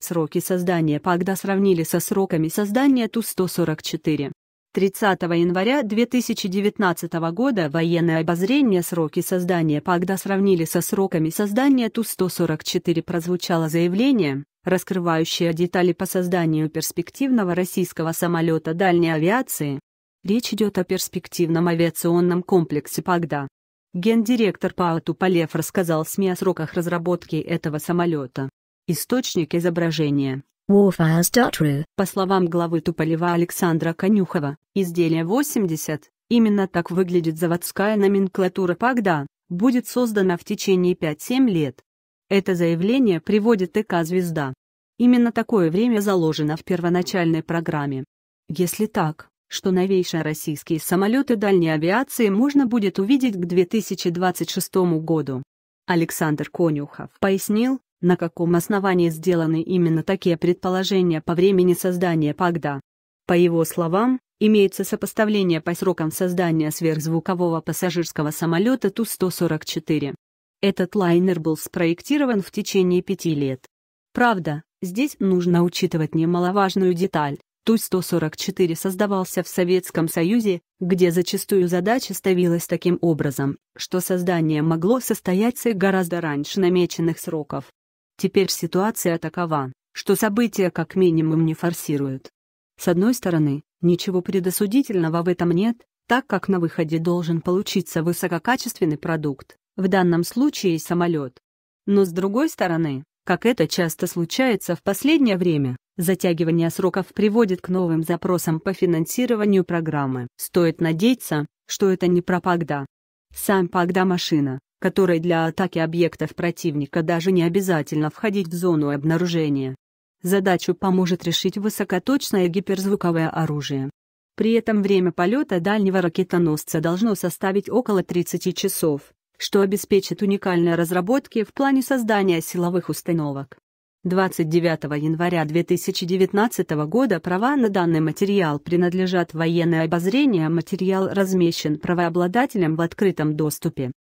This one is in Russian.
Сроки создания ПАГДА сравнили со сроками создания ТУ-144. 30 января 2019 года военное обозрение сроки создания ПАГДА сравнили со сроками создания ТУ-144 прозвучало заявление, раскрывающее детали по созданию перспективного российского самолета дальней авиации. Речь идет о перспективном авиационном комплексе ПАГДА. Гендиректор ПАО Туполев рассказал СМИ о сроках разработки этого самолета. Источник изображения. Warfaz.ru. По словам главы Туполева Александра Конюхова, изделие 80, именно так выглядит заводская номенклатура ПАГДА, будет создана в течение 5-7 лет. Это заявление приводит ИК «Звезда». Именно такое время заложено в первоначальной программе. Если так, что новейшие российские самолеты дальней авиации можно будет увидеть к 2026 году. Александр Конюхов пояснил, на каком основании сделаны именно такие предположения по времени создания ПАГДА. По его словам, имеется сопоставление по срокам создания сверхзвукового пассажирского самолета Ту-144. Этот лайнер был спроектирован в течение пяти лет. Правда, здесь нужно учитывать немаловажную деталь. Ту-144 создавался в Советском Союзе, где зачастую задача ставилась таким образом, что создание могло состояться гораздо раньше намеченных сроков. Теперь ситуация такова, что события как минимум не форсируют. С одной стороны, ничего предосудительного в этом нет, так как на выходе должен получиться высококачественный продукт, в данном случае самолет. Но с другой стороны, как это часто случается в последнее время, затягивание сроков приводит к новым запросам по финансированию программы. Стоит надеяться, что это не пропагда. Сам Пагда машина, которой для атаки объектов противника даже не обязательно входить в зону обнаружения. Задачу поможет решить высокоточное гиперзвуковое оружие. При этом время полета дальнего ракетоносца должно составить около 30 часов, что обеспечит уникальные разработки в плане создания силовых установок. 29 января 2019 года права на данный материал принадлежат военное обозрение, материал размещен правообладателем в открытом доступе.